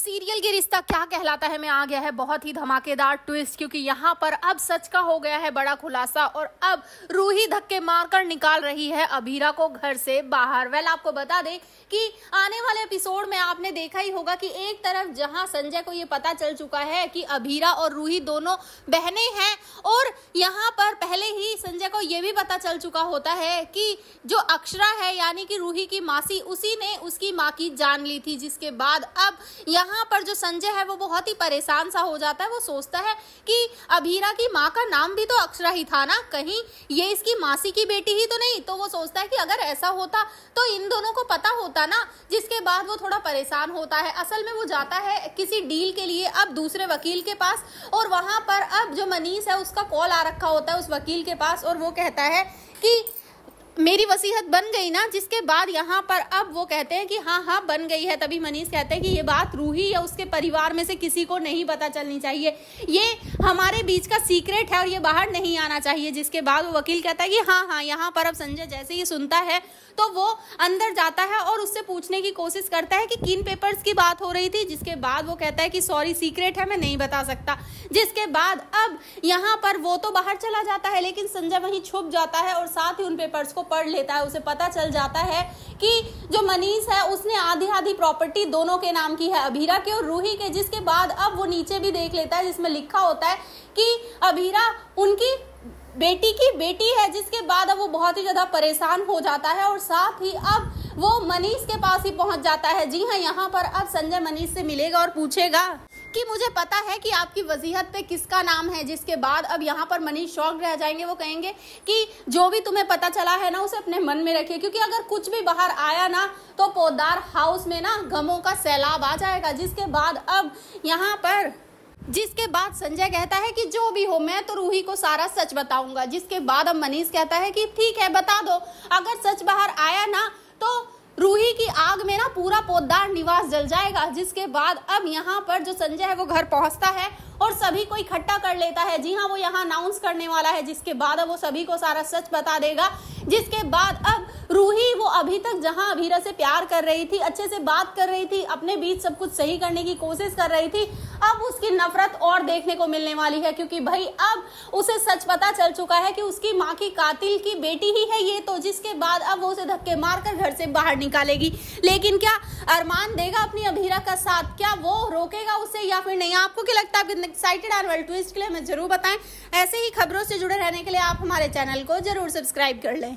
serial के रिश्ता क्या कहलाता है मैं आ गया है बहुत ही धमाकेदार ट्विस्ट क्योंकि यहाँ पर अब सच का हो गया है बड़ा खुलासा और अब रूही धक्के मारकर निकाल रही है अभीरा को घर से बाहर वेल आपको बता दें कि आने वाले एपिसोड में आपने देखा ही होगा कि एक तरफ जहाँ संजय को ये पता चल चुका है कि अभीरा और रूही दोनों बहने हैं और यहाँ पर पहले ही संजय को ये भी पता चल चुका होता है कि जो अक्षरा है यानी कि रूही की मासी उसी ने उसकी माँ की जान ली थी जिसके बाद अब यहाँ यहाँ पर जो संजय है वो बहुत ही परेशान सा हो जाता है वो सोचता है कि अभीरा की माँ का नाम भी तो अक्षरा ही था ना कहीं ये इसकी मासी की बेटी ही तो नहीं तो वो सोचता है कि अगर ऐसा होता तो इन दोनों को पता होता ना जिसके बाद वो थोड़ा परेशान होता है असल में वो जाता है किसी डील के लिए अब दूसरे वकील के पास और वहाँ पर अब जो मनीष है उसका कॉल आ रखा होता है उस वकील के पास और वो कहता है कि मेरी वसीहत बन गई ना जिसके बाद यहाँ पर अब वो कहते हैं कि हाँ हाँ बन गई है तभी मनीष कहते हैं कि ये बात रूही या उसके परिवार में से किसी को नहीं पता चलनी चाहिए ये हमारे बीच का सीक्रेट है और ये बाहर नहीं आना चाहिए जिसके बाद वो वकील कहता है कि हाँ हाँ यहाँ पर अब संजय जैसे ही सुनता है तो वो अंदर जाता है और उससे पूछने की कोशिश करता है कि किन पेपर्स की बात हो रही थी जिसके बाद वो कहता है कि सॉरी सीक्रेट है मैं नहीं बता सकता जिसके बाद अब यहाँ पर वो तो बाहर चला जाता है लेकिन संजय वहीं छुप जाता है और साथ ही उन पेपर्स को पढ़ लेता है उसे पता चल जाता है कि जो मनीष है उसने आधी आधी प्रॉपर्टी दोनों के नाम की है अभीरा के और रूही के जिसके बाद अब वो नीचे भी देख लेता है जिसमें लिखा होता है कि अभीरा उनकी बेटी की बेटी है जिसके बाद अब वो बहुत ही ज़्यादा परेशान हो जाता है और साथ ही अब वो मनीष के पास ही पहुंच जाता है जी हाँ यहाँ पर अब संजय मनीष से मिलेगा और पूछेगा कि मुझे पता है कि आपकी वजीहत पे किसका नाम है जिसके बाद अब यहाँ पर मनीष शौक रह जाएंगे वो कहेंगे कि जो भी तुम्हें पता चला है ना उसे अपने मन में रखिए क्योंकि अगर कुछ भी बाहर आया ना तो पोदार हाउस में ना गमों का सैलाब आ जाएगा जिसके बाद अब यहाँ पर जिसके बाद संजय कहता है कि जो भी हो मैं तो रूही को सारा सच बताऊंगा जिसके बाद अब मनीष कहता है कि ठीक है बता दो अगर सच बाहर आया ना तो रूही की आग में ना पूरा पोदार निवास जल जाएगा जिसके बाद अब यहाँ पर जो संजय है वो घर पहुंचता है और सभी को इकट्ठा कर लेता है जी हाँ वो यहाँ अनाउंस करने वाला है जिसके बाद अब वो सभी को सारा सच बता देगा जिसके बाद अब रूही वो अभी तक जहाँ अभीरा से प्यार कर रही थी अच्छे से बात कर रही थी अपने बीच सब कुछ सही करने की कोशिश कर रही थी अब उसकी नफरत और देखने को मिलने वाली है क्योंकि भाई अब उसे सच पता चल चुका है कि उसकी माँ की कातिल की बेटी ही है ये तो जिसके बाद अब वो उसे धक्के मारकर घर से बाहर निकालेगी लेकिन क्या अरमान देगा अपनी अभीरा का साथ क्या वो रोकेगा उसे या फिर नहीं आपको क्या लगता है एक्साइटेड आर ट्विस्ट के लिए हमें जरूर बताएं ऐसे ही खबरों से जुड़े रहने के लिए आप हमारे चैनल को जरूर सब्सक्राइब कर लें